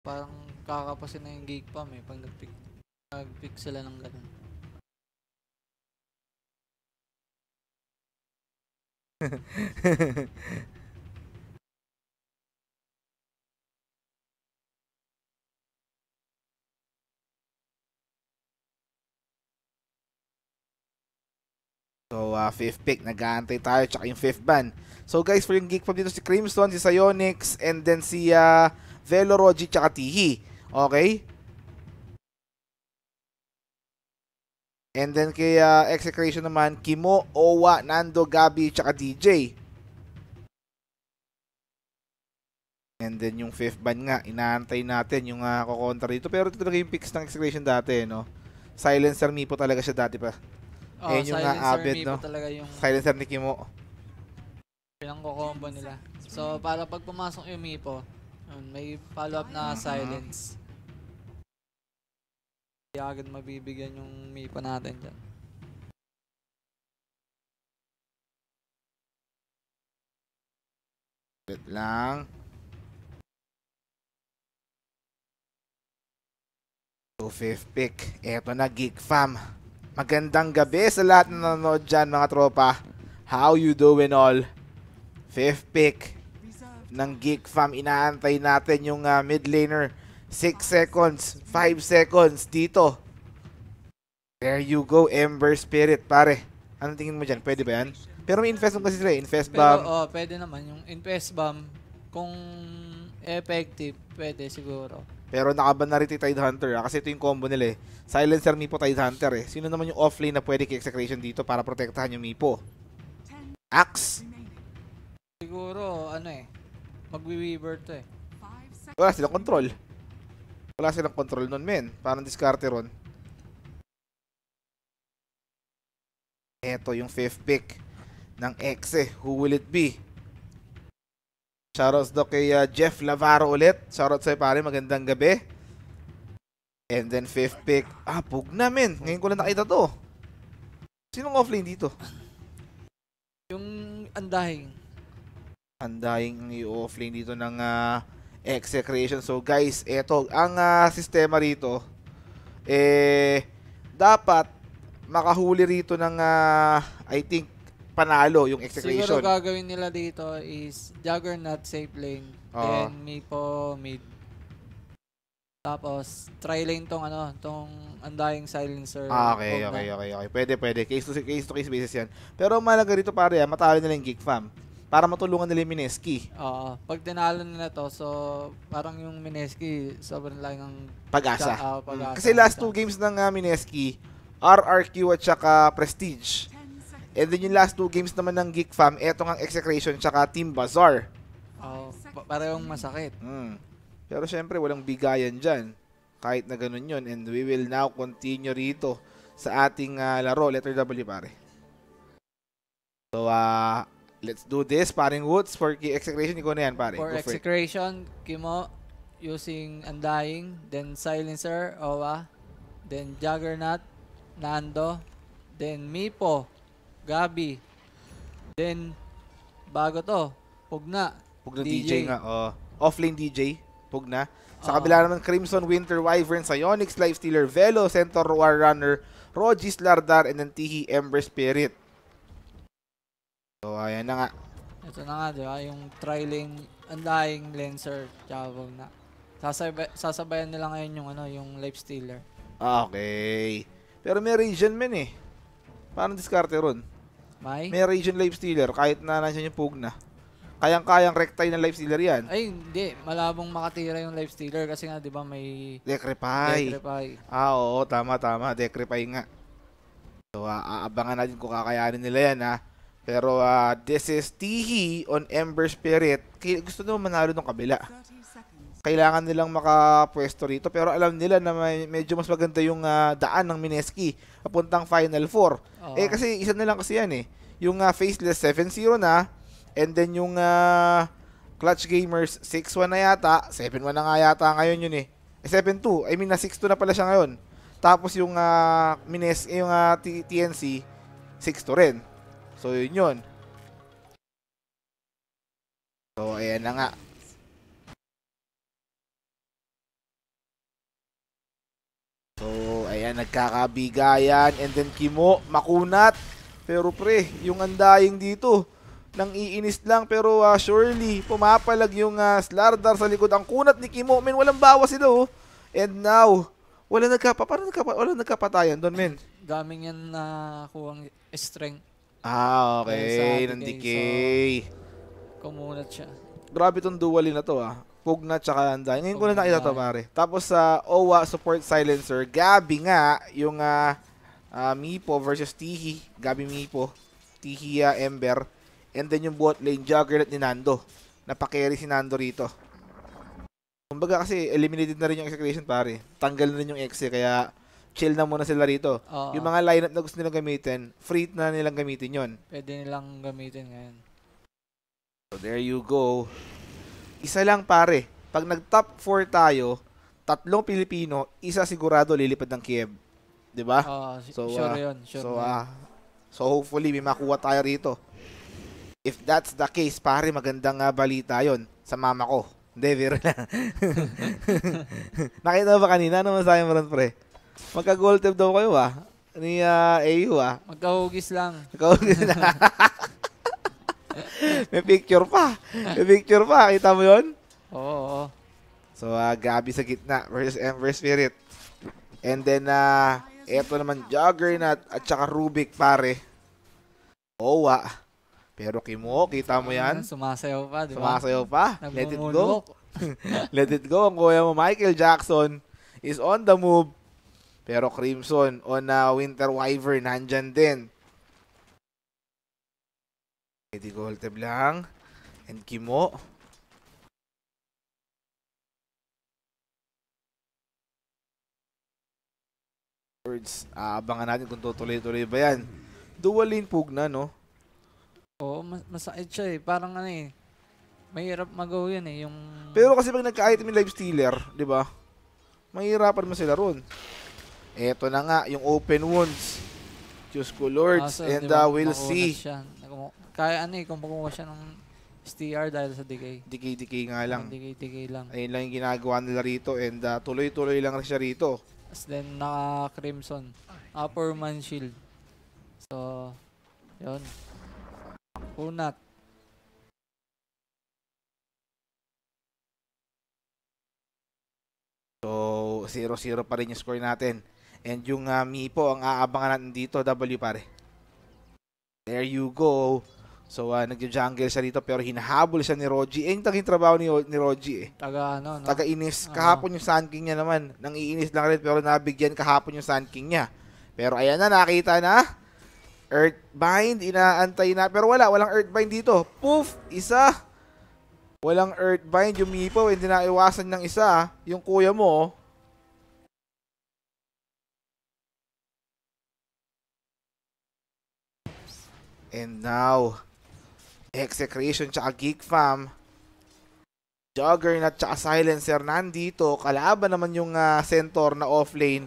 Parang kakapasin na yung gig pam eh pag nagpick pick nag-pick sila ng ganun. So, uh, fifth pick, nag-aantay tayo, tsaka yung fifth ban. So, guys, for yung geek pub dito, si Crimson, si Sionix, and then si uh, Velo Rogi, tsaka Tihi. Okay? And then kay uh, Execration naman, Kimo, Owa, Nando, Gabi, tsaka DJ. And then yung fifth ban nga, inaantay natin yung uh, kokontra dito. Pero ito talaga yung picks ng Execration dati, eh, no? Silencer Mipo talaga siya dati pa. Oh, Ayun yung nga Abed, no? Yung... Silencer ni Kimo. Pinang kokombo nila. So, para pag pumasok yung Mipo, may follow-up na silence. Hindi agad mabibigyan yung mipa natin dyan. Wait lang. Two fifth pick. Eto na, Geek Fam. Magandang gabi sa lahat na nanonood dyan, mga tropa. How you doing all? Fifth pick ng Geek Fam. Inaantay natin yung uh, mid laner. 6 seconds, 5 seconds dito. There you go, Ember Spirit, pare. Ano tingin mo dyan? Pwede ba yan? Pero may infest kasi sila, eh. infest bomb. Pero, oh, pwede naman. Yung infest bomb, kung effective, pwede siguro. Pero nakaban na rin Tide Hunter ah, kasi ito yung combo nila eh. Silencer Mipo Tide Hunter eh. Sino naman yung offlane na pwede kay-execration dito para protektahan yung Mipo? Axe? Siguro, ano eh. Magwi-weaver to eh. Wala silang control. Wala silang control nun, men. Parang discarte ron. Ito yung fifth pick ng X eh. Who will it be? Shoutouts daw kay uh, Jeff Lavaro ulit. Shoutout sa'yo pare, magandang gabi. And then fifth pick. Ah, pug men. Ngayon ko lang nakita to. Sinong offlane dito? Yung andahing ang dying i-offlane dito ng uh, execration. So guys, eto, ang uh, sistema rito, eh, dapat makahuli rito ng, uh, I think, panalo yung execration. Siguro gagawin nila dito is Juggernaut safe lane, uh, then Mipo mid. Tapos, try lane tong ano, tong Undying Silencer. Ah, okay, okay, okay, okay, okay. Pwede, pwede. Case to case, to case basis yan. Pero malaga rito pare, matalo nila yung Geek Fam para matulungan nila yung Mineski. Oo. Pag tinalo nila to, so parang yung Mineski sobrang lang ng pag-asa. Uh, mm. pag Kasi last two games ng uh, Mineski, RRQ at saka Prestige. And then yung last two games naman ng Geek Fam, eto ang Execration at saka Team Bazaar. Oo. Pa- parehong masakit. Mm. Pero syempre, walang bigayan dyan. Kahit na ganun yun. And we will now continue rito sa ating uh, laro. Letter W, pare. So, uh, Let's do this, paring Woods. For execration, ikaw na yan, pare. For Go execration, Kimo, using Undying, then Silencer, Owa, then Juggernaut, Nando, then Mipo, Gabi, then bago to, Pugna, Pugna DJ, DJ nga, oh. Offlane DJ, Pugna. Sa oh. kabila naman, Crimson Winter Wyvern, Psionics, Lifestealer, Velo, Centaur War Runner, Rogis Lardar, and Antihi Ember Spirit. So, ayan na nga. Ito na nga, di ba? Yung trialing, undying lenser, tsaka na. Sasabay, sasabayan nila ngayon yung, ano, yung life stealer. Ah, okay. Pero may region man eh. Paano diskarte ron? May? May region life stealer, kahit na nandiyan yung pug na. Kayang-kayang rectile ng life stealer yan. Ay, hindi. Malabong makatira yung life stealer kasi nga, di ba, may... Decrepy. Decrepy. Ah, oo. Tama, tama. Decrepy nga. So, aabangan natin kung kakayanin nila yan, ha? Pero uh, this is Tihi e on Ember Spirit. Gusto naman manalo ng kabila. Kailangan nilang makapwesto rito pero alam nila na may, medyo mas maganda yung uh, daan ng Mineski papuntang Final 4. Oh. Eh kasi isa na lang kasi yan eh. Yung uh, Faceless 7-0 na and then yung uh, Clutch Gamers 6-1 na yata. 7-1 na nga yata ngayon yun eh. eh 7-2. I mean na 6-2 na pala siya ngayon. Tapos yung uh, Mines, yung uh, TNC 6-2 rin. So, yun yun. So, ayan na nga. So, ayan, nagkakabigayan. And then, Kimo, makunat. Pero pre, yung andaing dito, nang iinis lang. Pero uh, surely, pumapalag yung uh, Slardar sa likod. Ang kunat ni Kimo, men, walang bawas sila oh. And now, wala nagkapa, parang nagkapa, wala nagkapatayan doon, men. Gaming yan na uh, kuwang strength Ah, okay. Ng decay. So, kumunat siya. Grabe tong dually na to ah. Pugna tsaka Undyne. Ngayon ko na nakita to, pare. Tapos sa uh, OWA support silencer, Gabi nga, yung uh, uh, Mipo versus Tihi. Gabi Mipo. Tihi uh, Ember. And then yung bot lane, Juggernaut ni Nando. Napakerry si Nando rito. Kumbaga kasi eliminated na rin yung execution, pare. Tanggal na rin yung exe, kaya chill na muna sila rito. Oo. Yung mga lineup na gusto nilang gamitin, free na nilang gamitin yon. Pwede nilang gamitin ngayon. So there you go. Isa lang pare. Pag nag-top 4 tayo, tatlong Pilipino, isa sigurado lilipad ng Kiev. 'Di ba? Oo, so, sure uh, yun. Sure so, uh, so hopefully may makuha tayo rito. If that's the case, pare, magandang uh, balita yon sa mama ko. Hindi, biro lang. Nakita mo ba kanina? Ano masabi mo ron, pre? Magka-goal tip daw kayo ah. Ni uh, ah, AU ah. Magkahugis lang. Magkahugis lang. May picture pa. May picture pa. Kita mo yun? Oo. oo. So, uh, ah, Gabi sa gitna versus Ember Spirit. And then, uh, eto naman Juggernaut at saka Rubik pare. Owa. Pero Kimo, kita mo yan? Sumasayaw pa, di ba? Sumasayaw pa. Let it go. Let it go. Ang kuya mo, Michael Jackson, is on the move pero Crimson on uh, Winter Wyvern, nandyan din. Eddie Golte Blanc and Kimo. Words, aabangan ah, natin kung tutuloy-tuloy ba yan. Dual lane pugna, no? Oo, mas masakit siya eh. Parang ano eh. Mahirap magaw yun eh. Yung... Pero kasi pag nagka-item yung live stealer, di ba? Mahirapan mo sila ron. Eto na nga, yung open wounds. Diyos ko, Lords. Ah, so, and diba, uh, we'll see. Siya. Kaya ano eh, kung makuha siya ng STR dahil sa decay. Decay-decay nga lang. Decay-decay lang. Ayun lang yung ginagawa nila rito. And uh, tuloy-tuloy uh, lang siya rito. As then, naka-crimson. Uh, upper man shield. So, yun. Punat. So, 0-0 pa rin yung score natin. And yung uh, po ang aabangan natin dito, W pare. There you go. So, uh, ah, nagja-jungle siya dito pero hinahabol siya ni Roji. Eh, yung taging trabaho ni, ni Roji eh. Taga ano, no? Taga inis. Ano? Kahapon ano? yung Sun King niya naman. Nang iinis lang rin pero nabigyan kahapon yung Sun King niya. Pero ayan na, nakita na. Earthbind, inaantay na. Pero wala, walang Earthbind dito. Poof, isa. Walang Earthbind, yung Mipo, hindi naiwasan ng isa. Ah. Yung kuya mo, oh. And now, Execration tsaka Geek Fam. Juggernaut tsaka Silencer nandito. Kalaban naman yung uh, ah, Centaur na offlane.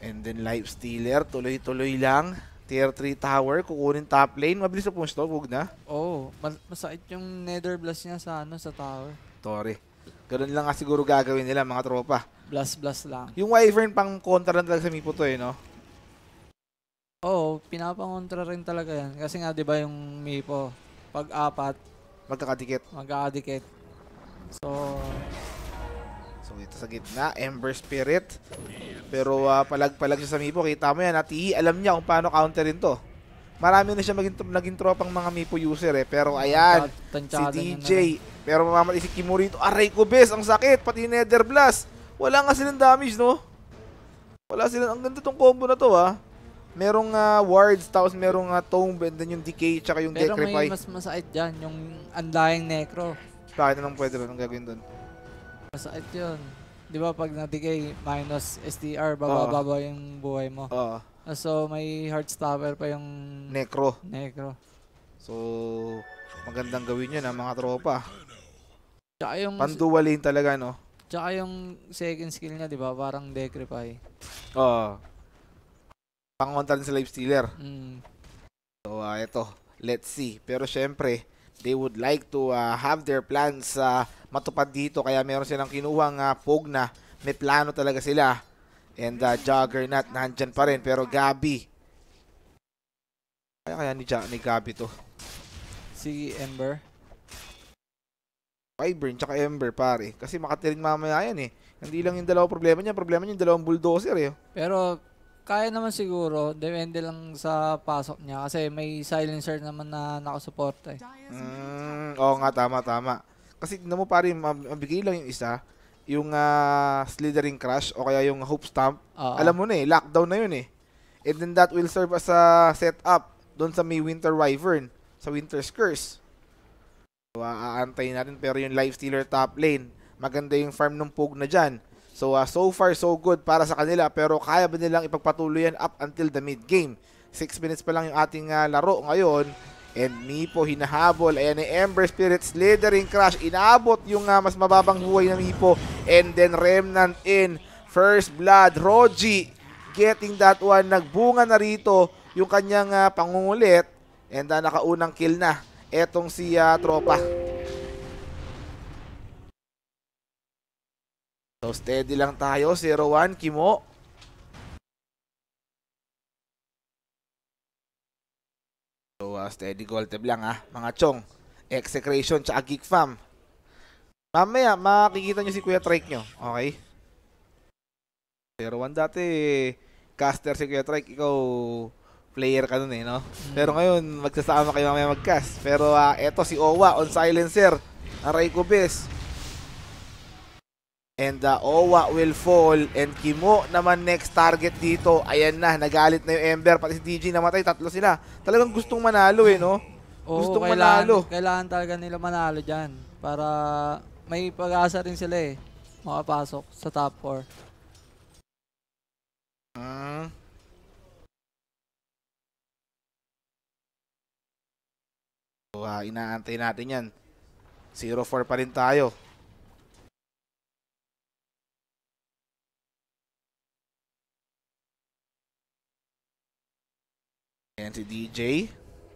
And then Life tuloy-tuloy lang. Tier 3 tower, kukunin top lane. Mabilis na pumush to, huwag na. Oo, oh, mas masakit yung nether blast niya sa, ano, sa tower. Tore. Ganun lang siguro gagawin nila mga tropa. Blast, blast lang. Yung Wyvern pang kontra lang talaga sa Mipo to eh, no? Oo, pinapangontra rin talaga yan. Kasi nga, di ba yung Mipo, pag apat, magkakadikit. Magkakadikit. So, So dito sa gitna, Ember Spirit. Pero uh, palag-palag siya sa Mipo. Kita mo yan, at e, alam niya kung paano counterin to marami na siya maging, naging tropang mga Mipo user eh. Pero ayan, si DJ. Pero mamamatay si Kimurito. Aray ko, bes, ang sakit. Pati Nether Blast. Wala nga silang damage, no? Wala silang. Ang ganda tong combo na to, ha? Ah. Merong uh, wards, tapos merong uh, tomb, and then yung decay, tsaka yung Pero decrepy. Pero may mas masakit dyan, yung undying necro. Bakit anong pwede rin ang gagawin doon? Masakit yun. Di ba pag na-decay, minus STR, bababa uh yung buhay mo. Oo. Uh Uh, so, may Heartstopper pa yung... Necro. Necro. So, magandang gawin yun, ha, ah, mga tropa. Tsaka yung... Panduwalin talaga, no? Tsaka yung second skill niya, di ba? Parang Decrify. Oo. Oh. Pangontan sa life stealer. Mm. So, uh, ah, ito. Let's see. Pero, syempre, they would like to uh, have their plans uh, matupad dito. Kaya, meron silang kinuwang uh, Pogna. May plano talaga sila And uh, Juggernaut nandyan pa rin. Pero Gabi. Kaya kaya ni, ni Gabi to. Si Ember. Wyvern tsaka Ember pare. Kasi makatirin mamaya yan eh. Hindi lang yung dalawang problema niya. Problema niya yung dalawang bulldozer eh. Pero kaya naman siguro. Depende lang sa pasok niya. Kasi may silencer naman na nakasuporta eh. Mm, oo nga tama tama. Kasi tignan mo pare mabigay lang yung isa yung uh, ah, Slithering Crush o kaya yung Hope Stamp, uh-huh. alam mo na eh, lockdown na yun eh. And then that will serve as a setup doon sa may Winter Wyvern, sa Winter's Curse. So, aantayin natin pero yung Life Stealer top lane, maganda yung farm ng Pog na dyan. So, uh, so far, so good para sa kanila pero kaya ba nilang ipagpatuloy yan up until the mid-game? 6 minutes pa lang yung ating uh, laro ngayon and Mipo hinahabol. Ayan ni Ember Spirit Slithering Crash. Inaabot yung uh, mas mababang buhay ng Mipo. And then Remnant in. First Blood. Roji getting that one. Nagbunga na rito yung kanyang uh, pangungulit. And uh, nakaunang kill na. Etong si uh, Tropa. So steady lang tayo. 0-1 Kimo. So, uh, steady goalteb lang ha, ah, mga chong. Execration tsaka Geek Fam. Mamaya, makikita nyo si Kuya Trike nyo. Okay? Pero one dati, caster si Kuya Trike. Ikaw, player ka nun eh, no? Mm. Pero ngayon, magsasama kayo mamaya mag-cast. Pero uh, eto si Owa on silencer. Aray ko, bes. And uh, Owa will fall. And Kimo naman next target dito. Ayan na, nagalit na yung Ember. Pati si DJ namatay, tatlo sila. Talagang gustong manalo eh, no? Oo, gustong kailangan, manalo. Kailangan talaga nila manalo dyan. Para may pag-asa rin sila eh. Makapasok sa top 4. Mm. So, uh, inaantay natin yan. 0-4 pa rin tayo. Ayan si DJ.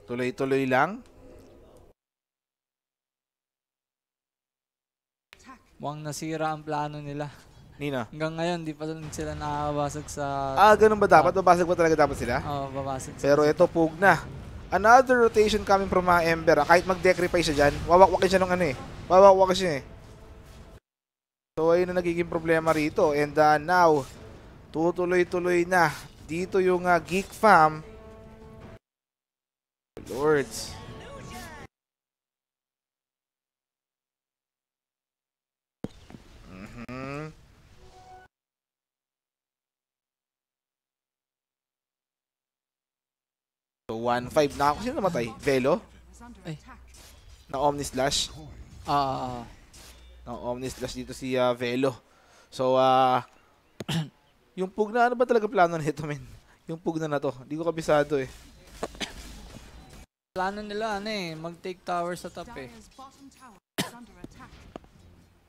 Tuloy-tuloy lang. Mukhang nasira ang plano nila. Nina? Hanggang ngayon, di pa sila nakabasag sa... Ah, ganun ba dapat? Ah. Babasag ba talaga dapat sila? Oo, oh, babasag. Pero ito, pug na. Another rotation coming from mga Ember. Ah, kahit mag-decrify siya dyan, wawakwakin siya ng ano eh. Wawakwakin siya eh. So, ayun na nagiging problema rito. And uh, now, tutuloy-tuloy na. Dito yung uh, Geek Farm lords. Mm-hmm. So, 1-5 na ako. Sino namatay? Velo? Ay. Na Omni Slash? Ah. Uh, na Omni Slash dito si uh, Velo. So, ah... Uh, yung pug na, ano ba talaga plano nito, men? Yung pug na to. Hindi ko kabisado eh. Plano nila ano eh, mag-take tower sa top eh.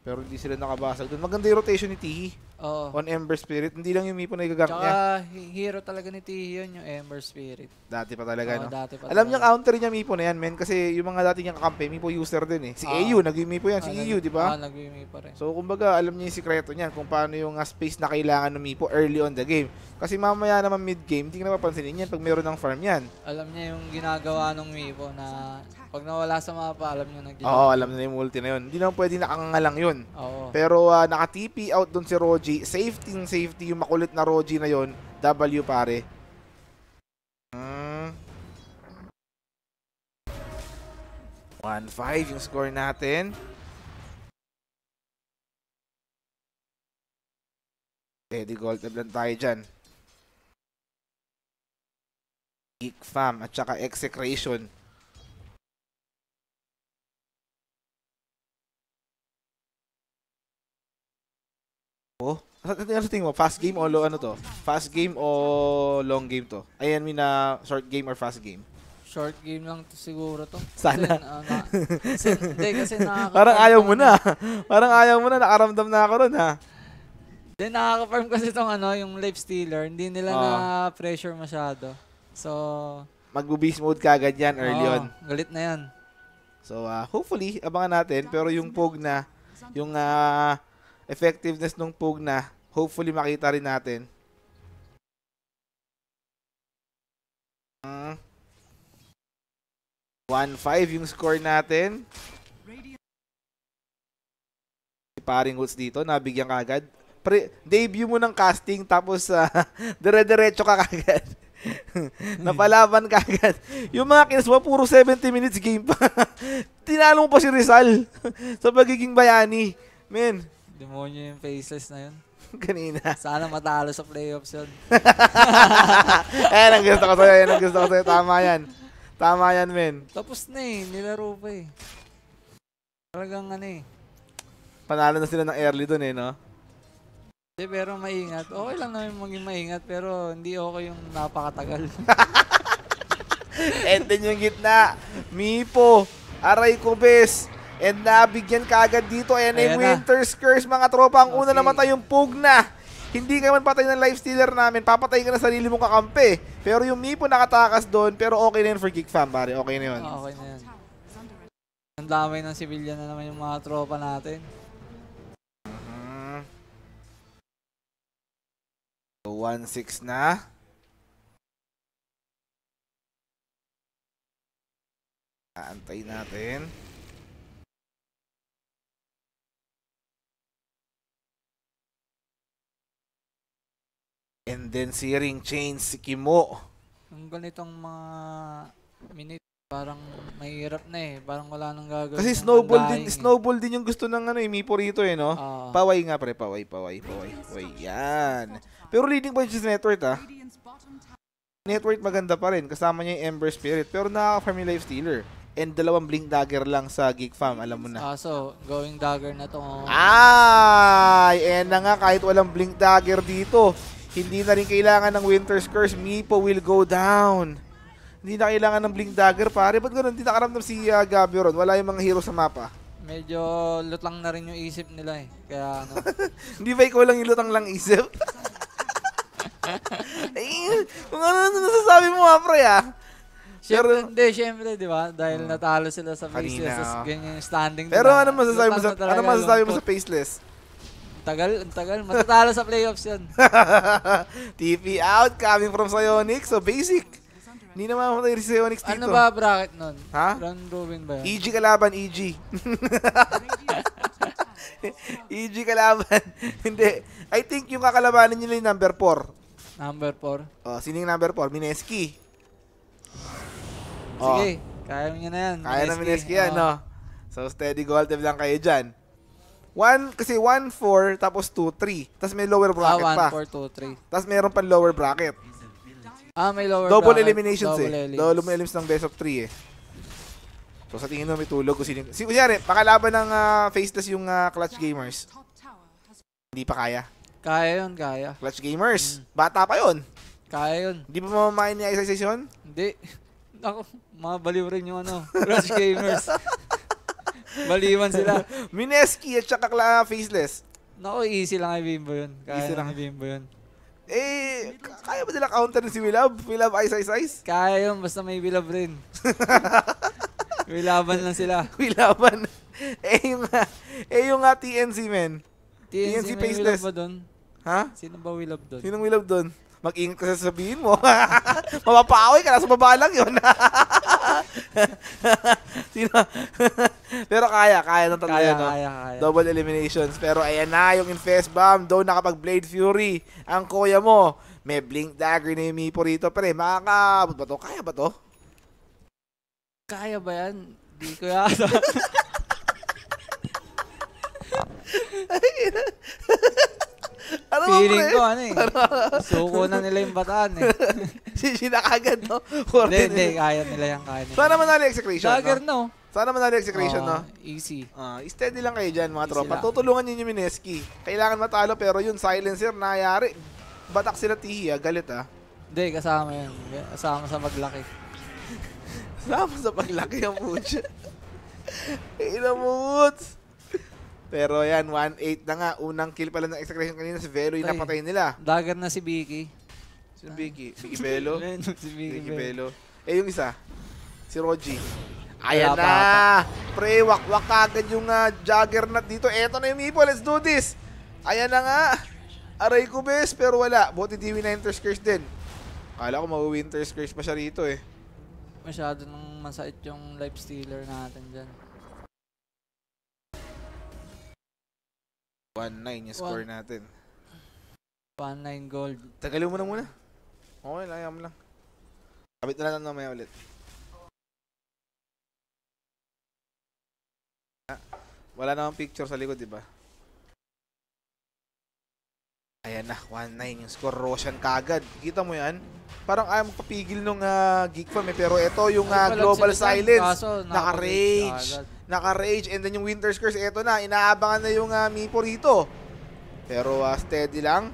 Pero hindi sila nakabasag doon. Maganda yung rotation ni Tihi. E. Oo. On Ember Spirit. Hindi lang yung Mipo na igagang niya. Tsaka hero talaga ni Tihi e yun, yung Ember Spirit. Dati pa talaga, Oo, no? dati pa Alam niya talaga. counter niya Mipo na yan, men. Kasi yung mga dati niyang kakampi, Mipo user din eh. Si Ah. AU, naging Mipo yan. Si ah, EU, nag- di Ah, ba? nag-mimi pa rin. So, kumbaga, alam niya yung sikreto niyan kung paano yung ah, space na kailangan ng Mipo early on the game. Kasi mamaya naman mid-game, hindi ka napapansinin yan pag meron ng farm yan. Alam niya yung ginagawa ng Mipo na pag nawala sa mapa, alam nyo nag Oo, alam na yung multi na yun. Hindi naman pwede nakangalang yun. Oo. Pero uh, ah, naka-TP out doon si Roji. Safety and safety yung makulit na Roji na yon W pare. Mm. 1-5 yung score natin. Eddie Goldtab lang tayo dyan. Geek Fam at saka Execration. Oh, ano tingin mo? Fast game o lo, ano to? Fast game o long game to? Ayan, I mean, uh, short game or fast game? Short game lang to siguro to. Sana. Kasi, uh, na, kasi, hindi, kasi Parang ayaw mo na. Parang ayaw mo na. Nakaramdam na ako ron, ha? Hindi, nakaka-farm kasi itong ano, yung life stealer. Hindi nila oh. na-pressure masyado. So... Mag-beast mode kagad yan early oh, on. Galit na yan. So, uh, hopefully, abangan natin. Pero yung Pog na, yung uh, effectiveness ng Pugna, hopefully makita rin natin. Uh, ah. 1-5 yung score natin. Si Paring Woods dito, nabigyan kagad. Pre debut mo ng casting tapos uh, dire-diretso ka kagad. Napalaban ka agad. Yung mga kinas mo, puro 70 minutes game pa. Tinalo mo pa si Rizal sa pagiging bayani. Men, Demonyo yung faceless na yun. Kanina. Sana matalo sa playoffs yun. Ayan ang gusto ko sa'yo. Ayan ang gusto ko sa'yo. Tama yan. Tama yan, men. Tapos na eh. Nilaro pa eh. Talagang ano eh. Panalo na sila ng early dun eh, no? Hindi, pero maingat. Okay lang namin maging maingat, pero hindi okay yung napakatagal. And then yung gitna, Mipo, Aray Kubes, And nabigyan ka agad dito. And Ayan a Winter's na. Curse, mga tropa. Ang okay. una namatay yung Pugna. Hindi ka man patay ng lifestealer namin. Papatay ka na sarili mong kakampi. Pero yung Mipo nakatakas doon. Pero okay na yun for Geek Fam, pare. Okay na yun. Ah, okay na yun. Ang damay ng civilian na naman yung mga tropa natin. Mm -hmm. 1-6 na. Aantay natin. And then si Ring Chain, si Kimo. Ang ganitong mga minute, parang mahirap na eh. Parang wala nang gagawin. Kasi snowball din, eh. snowball din yung gusto ng ano, eh, Mipo rito eh, no? Uh, paway nga pre, paway, paway, paway. Paway, yan. Pero leading pa yung network ah. Network maganda pa rin. Kasama niya yung Ember Spirit. Pero nakaka-farm yung Life Stealer. And dalawang Blink Dagger lang sa Geek Farm. Alam mo na. Ah, so, going Dagger na to. Ay! And na nga, kahit walang Blink Dagger dito. Hindi na rin kailangan ng Winter's Curse. Mipo will go down. Hindi na kailangan ng Blink Dagger, pare. Ba't ganun? Hindi nakaramdam si uh, ah, Gabi Wala yung mga hero sa mapa. Medyo lutang na rin yung isip nila eh. Kaya ano. Hindi ba ikaw lang yung lutang lang isip? Ay, eh, kung ano na nasasabi mo ha, ah, pre ah. Siyempre, pero, hindi, siyempre, di ba? Dahil hmm. natalo sila sa faceless, tapos ganyan yung standing. Pero diba? ano masasabi mo sa, ano masasabi mo sa faceless? tagal, ang tagal. Matatalo sa playoffs yan. TP out coming from Sionic. So basic. Hindi naman ako si Sionic ano dito. Ano ba bracket nun? Ha? Round Robin ba yun? EG kalaban, EG. EG kalaban. Hindi. I think yung kakalabanin nila yung number 4. Number 4? Oh, sino yung number 4? Mineski. Sige. Oh. Kaya nyo na yan. Kaya Mineski. na Mineski yan, oh. no? So, steady gold lang kayo dyan. 1, kasi 1, 4, tapos 2, 3. Tapos may lower ah, bracket ah, one, pa. 1, 4, 2, 3. Tapos meron pa lower bracket. Ah, may lower double bracket. Eliminations double eh. eliminations eh. Double eliminations ng best of 3 eh. So sa tingin mo may tulog kung Si kunyari, pakalaban ng uh, faceless yung uh, Clutch Gamers. Hindi pa kaya. Kaya yun, kaya. Clutch Gamers. Mm. Bata pa yun. Kaya yun. Hindi pa mamamain ni isa-isa Hindi. Ako, mabaliw rin yung ano, Clutch Gamers. Maliwan sila. Mineski at saka kla faceless. Nako, easy lang kay Bimbo yun. Kaya easy lang kay Bimbo yun. Eh, kaya ba nila counter si Willab? Willab ice ice ice? Kaya yun, basta may Willab rin. Wilaban lang sila. Willaban. eh yung eh yung nga eh, TNC men. TNC, TNC faceless. Willab ba doon? Ha? Sino ba Willab doon? Sinong Willab doon? Mag-ingat ka sa sabihin mo. Mapapaaway ka, nasa baba lang yun. Sino? Pero kaya, kaya ng tatlo kaya, yan, no? Kaya, kaya. Double eliminations. Pero ayan na, yung Infest Bomb, though nakapag-Blade Fury, ang kuya mo. May Blink Dagger ni yung Mipo rito. Pero eh, makakabot ba to? Kaya ba to? Kaya ba yan? Hindi ko yata. ano Feeling ko, ano eh. Suko na nila yung bataan eh. Sisina kagad, no? Hindi, hindi. Kaya nila yan, kaya nila. Sana manalo execution, Dagger, no? Sana manalo execution, no? Easy. Uh, steady lang kayo dyan, mga tropa. Tutulungan nyo yung Mineski. Kailangan matalo, pero yun, silencer, nayari. Batak sila tihiya, Galit, ah. Hindi, kasama yan. Kasama sa maglaki. kasama sa maglaki ang putya. Ina mo, Woods. Pero yan, 1-8 na nga. Unang kill pala ng extraction kanina. Si Velo yung napatay nila. Dagat na si Biki. Si Vicky. Vicky Velo. si Vicky, Vicky Velo. Eh, yung isa. Si Roji. Ayan Wala na! Pre, wakwak agad yung uh, juggernaut dito. Eto na yung Meepo. Let's do this! Ayan na nga! Aray ko bes, pero wala. Buti di Winter's Curse din. Kala ko mag-Winter's Curse pa siya rito eh. Masyado nang masait yung lifestealer natin dyan. 1-9 yung score One. natin. 1-9 gold. Tagalin mo na muna. Okay, layam lang. Kabit na lang may ulit. Ah, wala namang picture sa likod, di ba? Ayan na, 1-9 yung score. Roshan kagad. Kita mo yan? Parang ayaw magpapigil nung uh, Geek Fam eh. Pero ito yung uh, Global Silence. Kaso, Naka-rage naka-rage and then yung Winter's Curse, eto na, inaabangan na yung uh, Mipo rito. Pero uh, steady lang.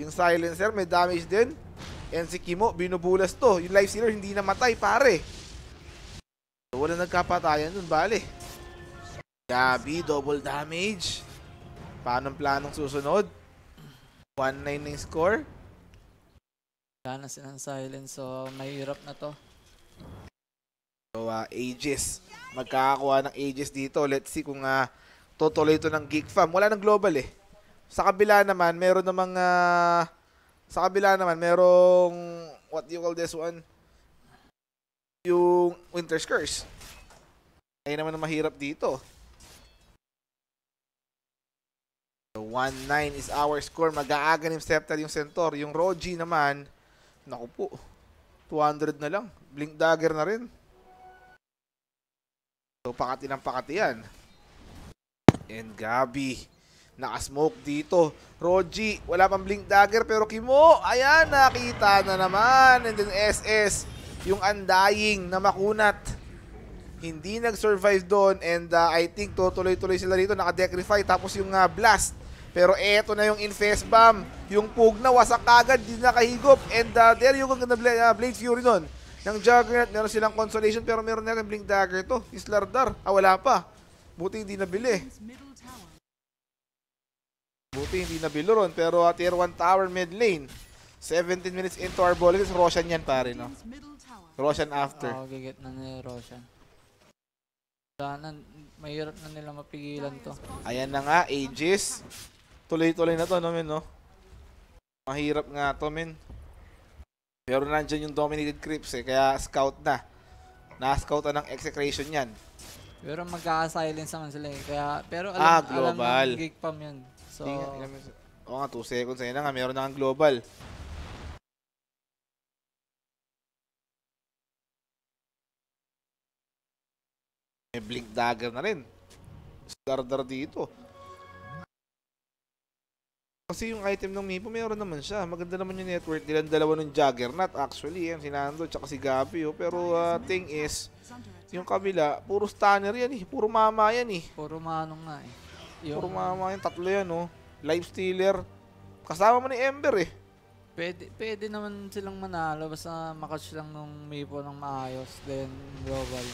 Yung silencer may damage din. And si Kimo, binubulas to. Yung life sealer hindi namatay, pare. So, wala nagkapatayan dun, bale. Gabi, double damage. Paano ang planong susunod? 1-9 yung score. Wala na silang silence, so mahirap na to. So, uh, ah, ages magkakakuha ng ages dito. Let's see kung uh, tutuloy ito ng Geek Fam. Wala ng global eh. Sa kabila naman, meron namang... Uh, sa kabila naman, merong... What do you call this one? Yung Winter's Curse. Ayun naman ang mahirap dito. So, 1-9 is our score. Mag-aaganim Scepter yung Centaur. Yung Roji naman, naku po, 200 na lang. Blink Dagger na rin. So, pakati ng pakati yan. And Gabi, naka-smoke dito. Roji, wala pang blink dagger pero Kimo, ayan, nakita na naman. And then SS, yung undying na makunat. Hindi nag-survive doon and uh, I think tutuloy-tuloy sila dito. naka Nakadecrify tapos yung uh, blast. Pero eto na yung infest bomb. Yung pug na wasak agad, di nakahigop. And uh, there yung uh, Blade Fury doon ng Juggernaut. Meron silang Consolation pero meron na rin Blink Dagger to. Islardar. Ah, wala pa. Buti hindi nabili. Buti hindi nabili ron. Pero uh, tier 1 tower mid lane. 17 minutes into our ball. Roshan yan pare, no? Roshan after. Oo, oh, gigit na ni Roshan. Sana, mahirap na nila mapigilan to. Ayan na nga, Aegis. Tuloy-tuloy na to, no, men, no? Mahirap nga to, men. Pero nandiyan yung dominated creeps eh, kaya scout na. Na-scout na ng execration yan. Pero magkaka-silence naman sila eh. Kaya, pero ah, alam, ah, global. alam ng gig pam yan. So, Oo nga, 2 seconds. Ayun na nga, meron na ang global. May blink dagger na rin. Sardar dito. Kasi yung item ng Mipo, mayroon naman siya. Maganda naman yung network nila. Dalawa ng Juggernaut actually. Yan, si Nando tsaka si Gabi. Oh. Pero uh, thing is, yung kabila, puro stunner yan eh. Puro mama yan eh. Puro manong nga eh. Yung, puro mama yan. Tatlo yan oh. Life stealer. Kasama mo ni Ember eh. Pwede, pwede naman silang manalo. Basta makatch lang ng Mipo ng maayos. Then global.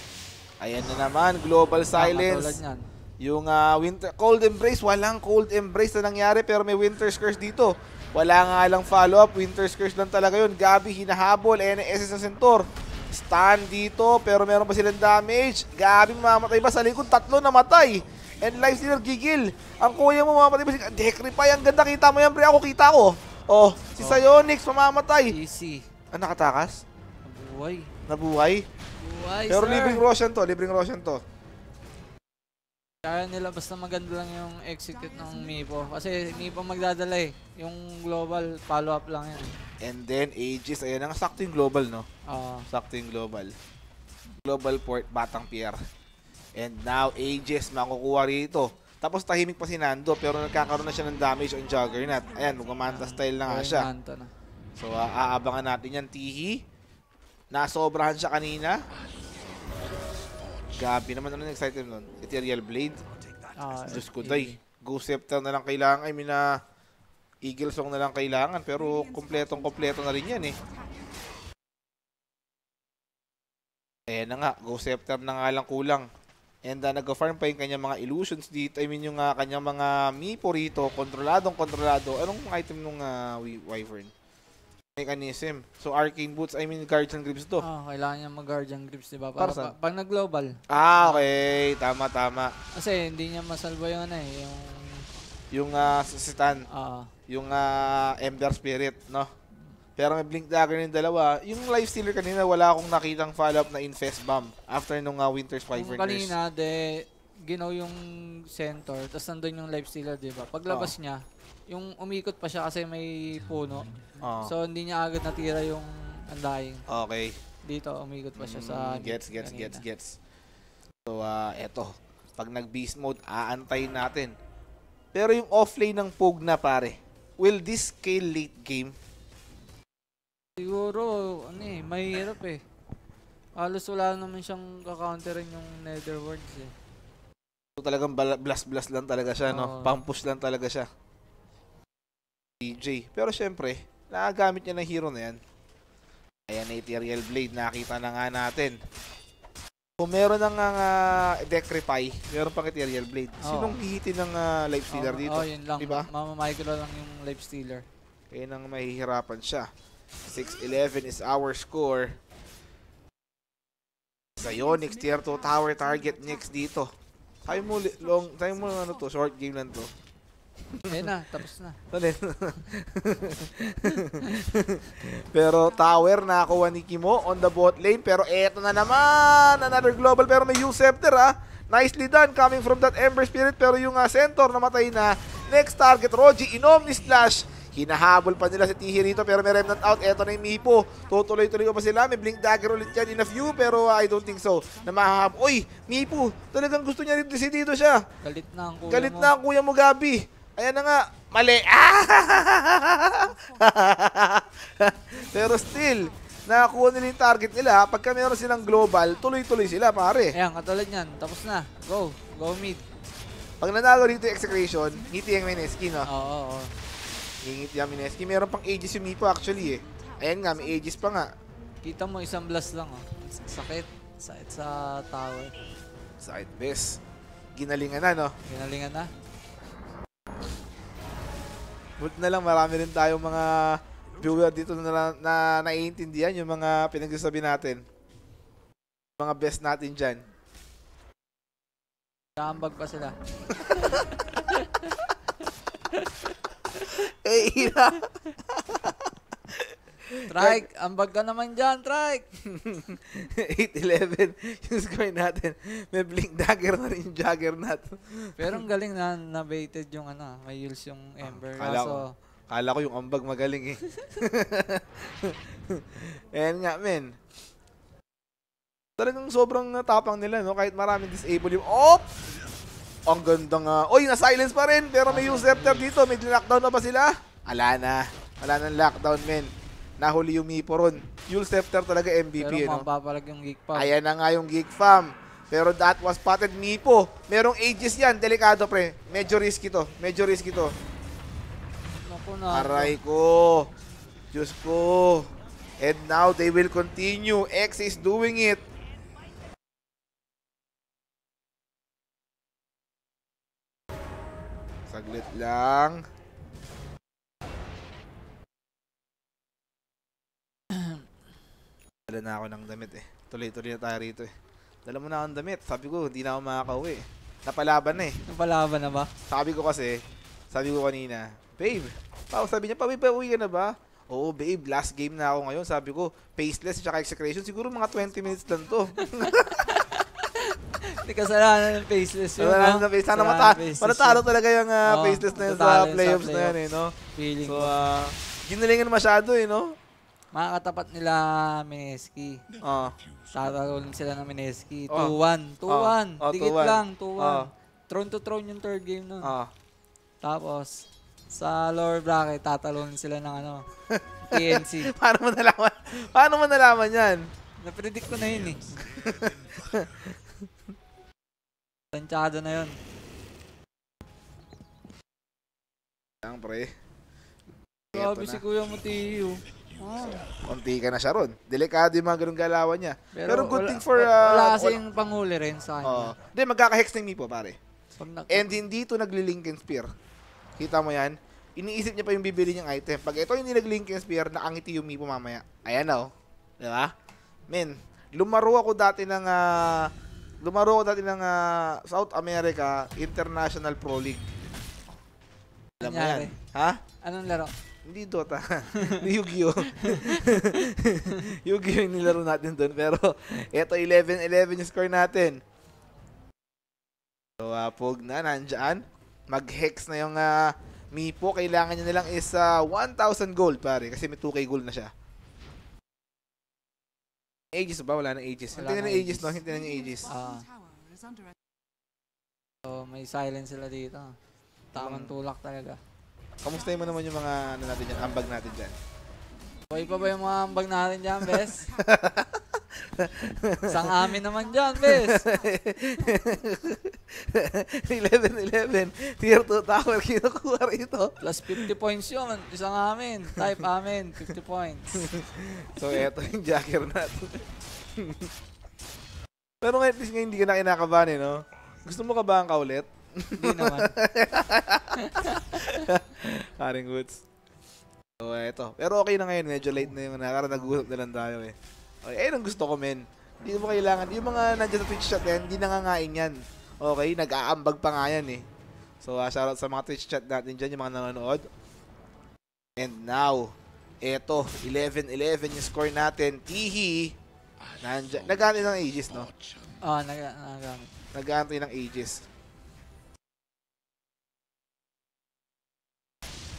Ayan na naman. Global silence. Katulad yan. Yung uh, winter, cold embrace, walang cold embrace na nangyari pero may winter curse dito. Wala nga lang follow-up, winter curse lang talaga yun. Gabi hinahabol, NSS sa Centaur. Stun dito pero meron pa silang damage. Gabi mamatay ba sa likod? Tatlo namatay. And life gigil. Ang kuya mo mamatay ba? Decrify, ang ganda kita mo yan pre. Ako kita ko. Oh, si oh. Sionix mamamatay. Easy. Ah, nakatakas? Nabuhay. Nabuhay? Buhay, Pero sir. libreng Roshan to, libreng Roshan to. Kaya nila basta maganda lang yung execute ng Mipo. Kasi Mipo magdadala eh. Yung global, follow-up lang yan. And then Aegis, ayan nga, sakto yung global no? Oo. Uh, sakto yung global. Global port, Batang Pier. And now Aegis makukuha rito. Tapos tahimik pa si Nando pero nagkakaroon na siya ng damage on Juggernaut. Ayan, gumanta style na nga siya. So aabangan natin yan, Tihi. Nasobrahan siya kanina. Gabi naman ano excited nun. Ethereal Blade. Uh, Diyos ko, day. Ghost na lang kailangan. I mean, uh, Eagle Song na lang kailangan. Pero kompletong-kompleto na rin yan eh. Ayan na nga, Go Scepter na nga lang kulang. And uh, nag-farm pa yung kanyang mga illusions dito. I mean, yung uh, kanyang mga mipo rito, kontroladong kontrolado. Anong item nung uh, Wyvern? mechanism. So, arcane boots, I mean, guardian grips to. Oh, kailangan niya mag-guardian grips, di ba? Para, pa, pag nag-global. Ah, okay. Tama, tama. Kasi hindi niya masalba yung yun ano eh. Yung, Yung ah, sisitan, ah, yung ah, ember spirit, no? Pero may blink dagger ng dalawa. Yung lifestealer kanina, wala akong nakitang follow-up na infest bomb after nung ah, Winter's Five kung kanina, de, ginaw yung center, tapos nandun yung lifestealer, stealer, di ba? Paglabas oh. niya, yung umikot pa siya kasi may puno. Oh. So, hindi niya agad natira yung andaying. Okay. Dito, umikot pa siya mm, sa... Gets, gets, kanina. gets, gets. So, uh, eto. Pag nag-beast mode, aantayin natin. Pero yung offlane ng Pug na, pare, will this scale late game? Siguro, ano eh, mahirap eh. Halos wala naman siyang kakounterin yung Netherworlds eh. So, talagang blast-blast lang talaga siya, oh. no? Pampush lang talaga siya. DJ. Pero syempre, nakagamit niya ng hero na yan. Ayan na Ethereal Blade, nakita na nga natin. Kung meron ng uh, Decrepy, meron pang Ethereal Blade. Oh. Sinong hihitin ng uh, ah, Lifestealer oh, dito? Oh, yun lang. Diba? Mamamay lang yung Lifestealer. Kaya nang mahihirapan siya. 6-11 is our score. Sa Zionix, tier 2 tower target next dito. Tayo mo, long, tayo mo ano to, short game lang to. Ayan na, tapos na. Tuloy. pero tower nakakuha ni Kimo on the bot lane. Pero eto na naman, another global. Pero may scepter ha. Ah. Nicely done coming from that Ember Spirit. Pero yung uh, Centaur namatay na. Next target, Roji, Inomni Slash. Hinahabol pa nila si Tihi rito pero may remnant out. Eto na yung Mipo. Tutuloy-tuloy pa sila. May blink dagger ulit yan in a few pero uh, I don't think so. Na mahahab. Uy, Mipo, talagang gusto niya rito si dito siya. Galit na ang kuya Galit mo. na ang kuya mo, Gabi. Ayan na nga. Mali. Ah! Pero still, nakakuha nila yung target nila. Pagka meron silang global, tuloy-tuloy sila, pare. Ayan, katulad niyan. Tapos na. Go. Go mid. Pag nanalo dito yung execution, ngiti yung Mineski, no? Oo, oo, oo. Ngiti yung Mineski. Meron pang Aegis yung Mipo, actually, eh. Ayan nga, may Aegis pa nga. Kita mo, isang blast lang, oh. Sakit. Sakit sa tower. Sakit, best. Ginalingan na, no? Ginalingan na. But na lang marami rin tayo mga viewer dito na, na, na naiintindihan yung mga pinagsasabi natin. Mga best natin dyan. Nakambag pa sila. eh, ina. Trike, ambag ka naman dyan, Trike. 8-11 yung score natin. May blink dagger na rin juggernaut. Pero ang galing na nabated yung ano, ah, may heals yung Ember. Ah, kala, so, ko, kala ko yung ambag magaling eh. Ayan nga, men. Talagang sobrang natapang nila, no? Kahit maraming disable yung... Oh! Ang ganda nga. Oy, na-silence pa rin. Pero may user dito. May lockdown na ba sila? Ala na. Wala nang lockdown, men. Nahuli yung Mipo ron. Yul Scepter talaga MVP. Pero eh, no? mapapalag yung Geek Fam. Ayan na nga yung Geek Farm. Pero that was spotted Mipo. Merong ages yan. Delikado, pre. Medyo risky to. Medyo risky to. Naku na. Aray ko. Diyos ko. And now they will continue. X is doing it. Saglit lang. Dala na ako ng damit eh. Tuloy-tuloy na tayo rito eh. Dala mo na akong damit. Sabi ko, hindi na ako makakauwi. Napalaban na eh. Napalaban na ba? Sabi ko kasi, sabi ko kanina, babe, pa, sabi niya, pa, babe, uwi ka na ba? Oo, babe, last game na ako ngayon. Sabi ko, faceless at execration. Siguro mga 20 minutes lang to. Hindi kasalanan ng faceless yun. Kasalanan ng faceless. Sana mata manatalo talaga yung uh, oh, faceless na yun sa playoffs, sa playoffs na yun, eh, no? Feeling so, uh, ginalingan masyado, eh, no? makakatapat nila Mineski. Oh. Tatarolin sila ng Mineski. 2-1. 2-1. Oh. Dikit lang. 2-1. Oh. Throne to throne yung third game nun. Oh. Tapos, sa lower bracket, tatalunin sila ng ano, TNC. paano mo nalaman? Paano mo nalaman yan? Napredict ko na yun eh. Tansyado na yun. Ang pre. Grabe si Kuya Mutiyo. Oh. Konti ka na siya ron. Delikado yung mga ganun galawan niya. Pero, Pero good wala, thing for... Uh, wala kasing panghuli rin sa kanya. Oh. Hindi, magkaka-hex ng Mipo, pare. And hindi ito nagli-link spear. Kita mo yan? Iniisip niya pa yung bibili niyang item. Pag ito hindi nag-link and spear, nakangiti yung Mipo mamaya. Ayan na, oh. Diba? Men, lumaro ako dati ng... Uh, lumaro ako dati ng uh, South America International Pro League. Alam mo yan. Ha? Anong laro? Hindi Dota. Hindi Yu-Gi-Oh. Yu-Gi-Oh yung nilaro natin doon. Pero, eto 11-11 yung score natin. So, uh, Pog na, nandyan. Mag-hex na yung uh, Mipo. Kailangan niya nilang is uh, ah, 1,000 gold, pare. Kasi may 2K gold na siya. Ages ba? Wala na Aegis. Hinti na, na ages, no? Hinti na yung ages. Ah. So, may silence sila dito. Tamang tulak talaga. Kamusta mo naman yung mga ano natin dyan, ambag natin dyan? Okay pa ba yung mga ambag natin dyan, bes? Sang amin naman dyan, bes. 11-11. Tier 2 tower kinukuha rito. Plus 50 points yun. Isang amin. Type amin. 50 points. so, eto yung jacker natin. Pero ngayon, at least ngayon hindi ka na kinakabahan eh, no? Gusto mo ka ba ang kaulit? Hindi naman. Haring Woods. So, eto. Eh, Pero okay na ngayon. Medyo late na yung nakara. Nag-usap na lang tayo eh. Okay, ayun ang gusto ko, men. Hindi mo kailangan. Yung mga nandiyan sa Twitch chat yan, hindi nangangain yan. Okay, nag-aambag pa nga yan eh. So, uh, shoutout sa mga Twitch chat natin dyan, yung mga nanonood. And now, eto, 11-11 yung score natin. Tihi, nandiyan. Nagamit ng Aegis, no? Oo, oh, nag nagamit. Nag-aantay ng ages. Ah,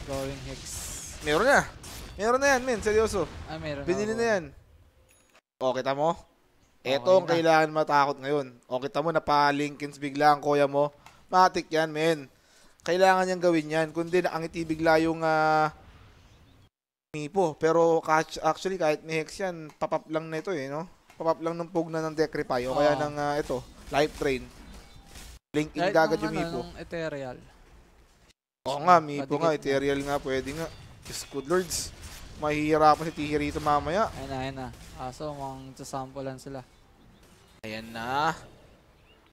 Going Hex. Meron na. Meron na yan, men. Seryoso. Ah, meron Binili na, yan. O, kita mo? Ito okay ang kailangan matakot ngayon. O, kita mo, napalinkins bigla ang kuya mo. Matik yan, men. Kailangan niyang gawin yan. Kundi ang itibigla yung uh, ah, mipo. Pero actually, kahit may Hex yan, papap lang na ito eh, no? Papap lang ng pugna ng Decrify o oh. kaya ng uh, ah, ito, Life Train. Link in Kahit gagad yung ano, Mipo. Ethereal. Oo nga, Mipo nga, Ethereal nga, pwede nga. Yes, good lords. Mahihirapan si Tihi rito mamaya. Ayan na, ayan na. Kaso, ah, mga sila. Ayan na.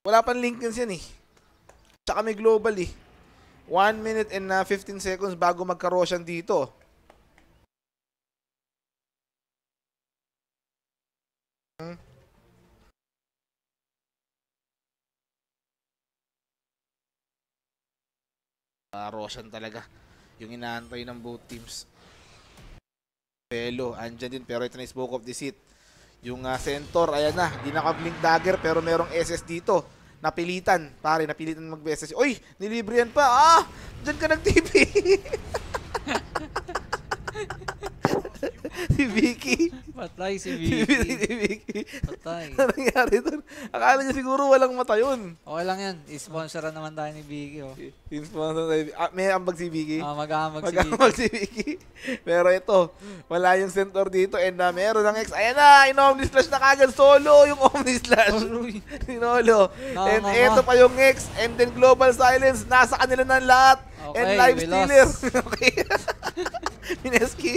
Wala pang Lincolns yan eh. Tsaka may global eh. 1 minute and uh, ah, 15 seconds bago magkarosyang dito. Mga Roshan talaga. Yung inaantay ng both teams. Pelo, andyan din. Pero ito na spoke of deceit. Yung uh, ah, Centaur, ayan na. Di naka-blink dagger pero merong SS dito. Napilitan. Pare, napilitan mag-SS. Uy, nilibre yan pa. Ah! Diyan ka nag-TP. si Vicky. Patay si Vicky. si Vicky. Patay. ano nangyari doon? Akala niya siguro walang mata yun. Okay lang yan. I-sponsor Isponsoran naman tayo ni Vicky. Oh. Isponsor tayo. Ah, may ambag si Vicky. Oh, mag-aambag mag si Vicky. si Vicky. Pero ito, wala yung center dito and uh, meron ang ex. Ayan na, in-omni slash na kagad. Solo yung omni slash. Sinolo. and ito pa yung ex. And then global silence. Nasa kanila ng lahat. Okay, and live stealer. okay. Ineski.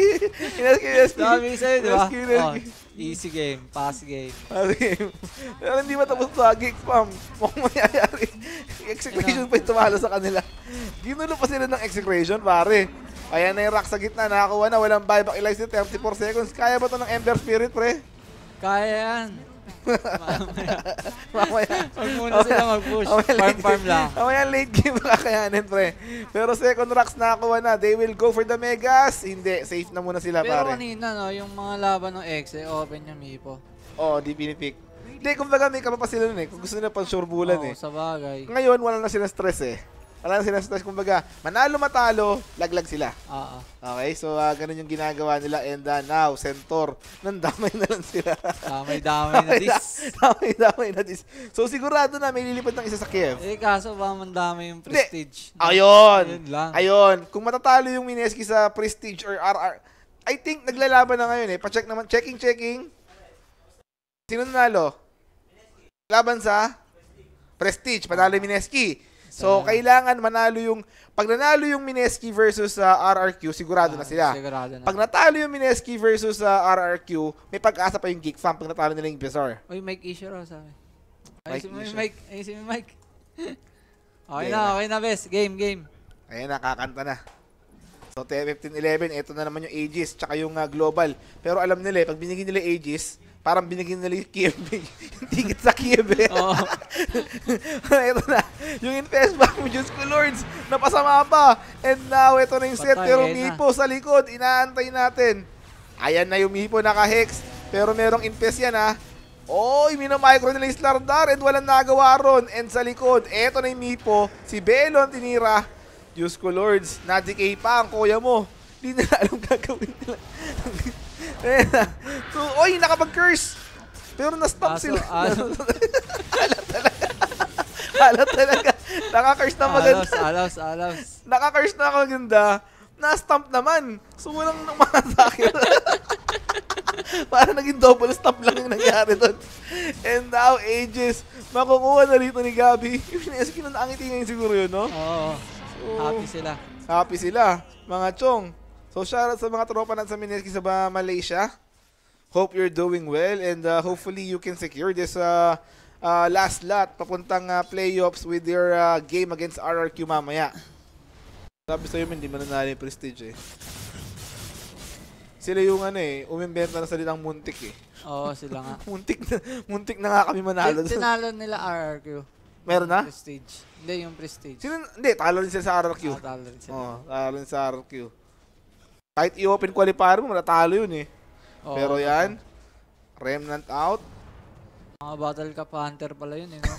Ineski. Mineski. Dami sa'yo, di ba? Mineski, oh, Easy game. Pass game. Pass game. Pero hindi ba tapos sa gig spam? Mukhang mayayari. Execration pa yung tumalo sa kanila. Ginulo pa sila ng execration, pare. Ayan na yung rock sa gitna. Nakakuha na. Walang buyback. Elias 34 seconds. Kaya ba ito ng Ember Spirit, pre? Kaya yan. Mamaya. Mamaya. Huwag muna sila mag-push. Farm, farm lang. Mamaya late game makakayanin, pre. Pero second rocks nakakuha na. They will go for the megas. Hindi, safe na muna sila, Pero pare. Pero kanina, no, yung mga laban ng X, eh, open yung Mipo. Oo, oh, di pinipick. Hindi, kumbaga may kapapasilan nun eh. Gusto nila pang sure bulan oh, eh. Oo, sa bagay. Ngayon, wala na sila stress eh. Parang sila stress. Kumbaga, manalo matalo, laglag sila. Oo. Okay, so uh, ganun yung ginagawa nila. And uh, now, Centaur, nandamay na lang sila. Damay-damay na dis. Damay-damay na dis. So sigurado na may lilipad ng isa sa Kiev. Eh, kaso ba mandamay yung prestige? Ayun. Ayun Kung matatalo yung Mineski sa prestige or RR, I think naglalaban na ngayon eh. Pa-check naman. Checking, checking. Sino nanalo? Laban sa? Prestige. Panalo Mineski. So, kailangan manalo yung... Pag nanalo yung Mineski versus uh, ah, RRQ, sigurado na ah, sila. Sigurado na. Pag natalo yung Mineski versus uh, ah, RRQ, may pag-asa pa yung Geek Fam pag natalo nila yung Bizarre. Oy, Mike issue raw sa akin. mo yung Mike, Ayusin mo Mike. mic. okay na, okay na, best. Game, game. Ayan, nakakanta na. So, 15-11, ito na naman yung Aegis, tsaka yung uh, Global. Pero alam nila, eh, pag binigyan nila Aegis, parang binigyan nila yung QMB, yung ticket sa QMB. Eh. Oo. ito na, yung invest back mo, Diyos ko Lords, napasama pa. And now, ito na yung set, Patay, pero eh, umipo sa likod, inaantay natin. Ayan na yung umipo, naka-hex, pero merong invest yan ha. Oy, minamicro nila yung Slardar and walang nagawa ron. And sa likod, eto na yung Mipo, si Belon tinira. Diyos ko Lords, na-decay pa ang kuya mo. Hindi nila alam gagawin nila so, oy, nakapag-curse! Pero na-stop sila. Aso. Ah, Hala talaga. Hala talaga. Naka-curse na maganda. Alas, alas, alas. Naka-curse na maganda. Na-stomp naman. So, walang nang matatake. Parang naging double stop lang yung nangyari doon. And now, ages, makukuha na rito ni Gabi. Yung SQ na nakangiti ngayon siguro yun, no? Oo. So, happy sila. Happy sila, mga chong. So shoutout sa mga tropa natin sa Mineski sa Malaysia. Hope you're doing well and uh, hopefully you can secure this uh, uh, last lot papuntang uh, playoffs with your uh, game against RRQ mamaya. Sabi sa'yo, hindi mananalo yung prestige eh. Sila yung ano eh, umimbenta na salitang muntik eh. Oo, sila nga. muntik na, muntik na nga kami manalo. Tin tinalo nila RRQ. Meron na? Prestige. Hindi, yung prestige. Sino, hindi, talo rin sila sa RRQ. Ah, talo rin sila. Oo, talo rin sa RRQ. Kahit i-open qualifier mo, matatalo yun eh. Oo, Pero yan, Remnant out. Mga Battle Cup Hunter pala yun eh, no?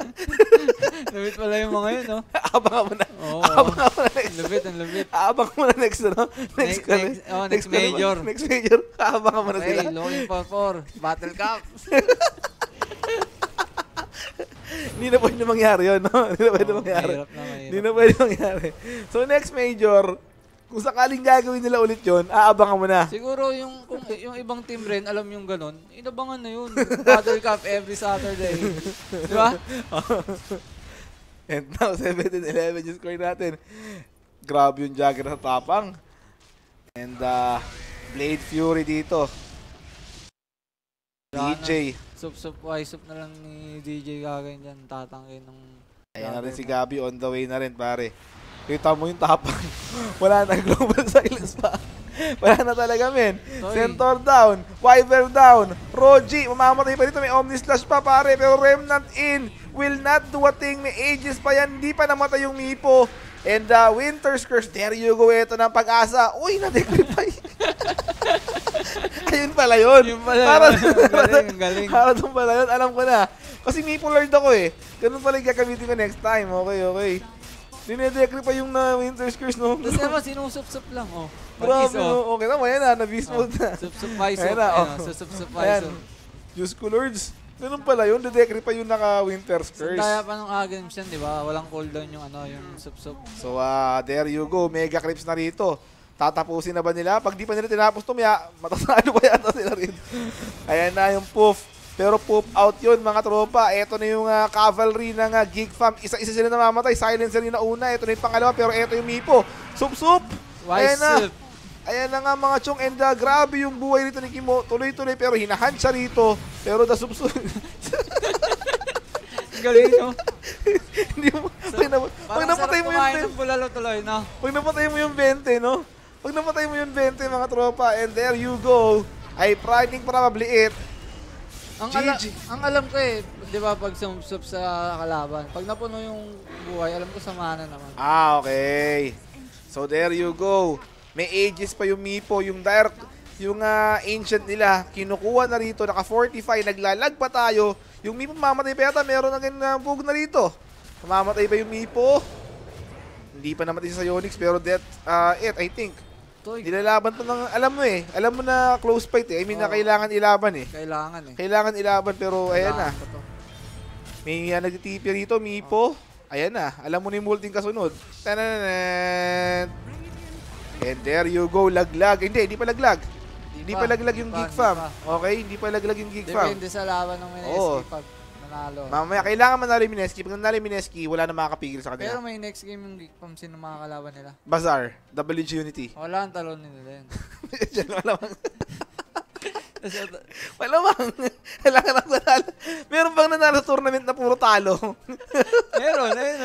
lubit pala yung mga yun, no? Abang mo na. Oo. Abang mo na next. Lubit, ang lubit. Abang mo na next, no? Next, next, next, oh, next, next major. Naman. Next major. Abang mo na sila. Okay, looking for Battle Cup. Hindi na pwede mangyari yun, no? Hindi na pwede oh, mangyari. Hindi na pwede mangyari. So, next major, kung sakaling gagawin nila ulit yon, aabangan mo na. Siguro yung kung, yung ibang team rin, alam yung ganun, inabangan na yun. Battle Cup every Saturday. Di ba? And now, 17-11 yung score natin. Grabe yung Jagger sa tapang. And uh, Blade Fury dito. DJ. Sup-sup, why sup na lang ni DJ gagawin dyan. Tatangkin ng... Ayan na rin si Gabi on the way na rin, pare. Kita mo yung tapang. Wala na global silence pa. Wala na talaga, men. Centaur down. Wyvern down. Roji, mamamatay pa dito. May Omnislash Slash pa, pare. Pero Remnant in. Will not do a thing. May Aegis pa yan. Hindi pa namatay yung Mipo. And uh, Winter's Curse. There you go. Ito na pag-asa. Uy, na-decrepy. Ayun pala yun. Yun pala. Para, galing, galing. Para doon pala yun. Alam ko na. Kasi Mipo Lord ako eh. Ganun pala yung gagamitin ko next time. Okay, okay. Dinedekre pa yung na Winter's Curse, no? Tapos naman, sinusup-sup lang, oh. Grabe, no? Oh. Okay na, ayan na, na-beast mode oh, na. Sup-sup, bicep. Ayan oh. na, oh. Sup-sup, bicep. Diyos ko, Lords. Ganun pala yun, didekre pa yung naka-Winter's Curse. Kaya pa nung agames yan, di ba? Walang cooldown yung ano, yung sup-sup. So, uh, there you go. Mega Crips na rito. Tatapusin na ba nila? Pag di pa nila tinapos to, maya, matasalo pa yata sila rin. Ayan na yung poof. Pero poop out yun mga tropa. Ito na yung uh, cavalry ng uh, Gig Fam. Isa-isa sila namamatay. Silencer yung una. Ito na yung pangalawa. Pero ito yung Mipo. Sup-sup. Ayan na. Ayan na nga mga chong. And uh, grabe yung buhay rito ni Kimo. Tuloy-tuloy pero hinahan siya rito. Pero the sup-sup. Galing no? Hindi mo. pag, nap- pag napatay mo yung 20. Bulalo tuloy, no? Pag napatay mo yung 20, no? Pag napatay mo yung 20 mga tropa. And there you go. I'm think probably it. Ang, ala- ang alam ko eh, di ba pag sumubsob sa kalaban, pag napuno yung buhay, alam ko sa mana naman. Ah, okay. So there you go. May ages pa yung Mipo, yung dire yung uh, ancient nila, kinukuha na rito, naka-fortify, naglalag pa tayo. Yung Mipo mamatay pa yata, meron na ganyan bug na rito. Mamatay pa yung Mipo? Hindi pa namatay sa Yonix, pero that, uh, it, I think. Nilalaban to ng, alam mo eh, alam mo na close fight eh. I mean, oh. na kailangan ilaban eh. Kailangan eh. Kailangan ilaban pero kailangan ayan ah. To. May uh, nagtitipi rito, Mipo. Oh. Ayan ah, alam mo na yung kasunod. Tananan! And there you go, laglag. Hindi, hindi pa laglag. Hindi pa, pa laglag yung pa, Geek Fam. Okay, hindi pa laglag yung Geek farm. Depende sa laban ng NSK Fam. Nalo. Mamaya, kailangan manalo yung Mineski. Pag nanalo yung Mineski, wala na makakapigil sa kanila. Pero may next game yung Geek Pam, sino makakalaban nila? Bazaar, WG Unity. Wala ang talon nila yun. Diyan, malamang. malamang. Kailangan lang nanalo. Meron bang nanalo tournament na puro talo? Meron, ayun. Eh.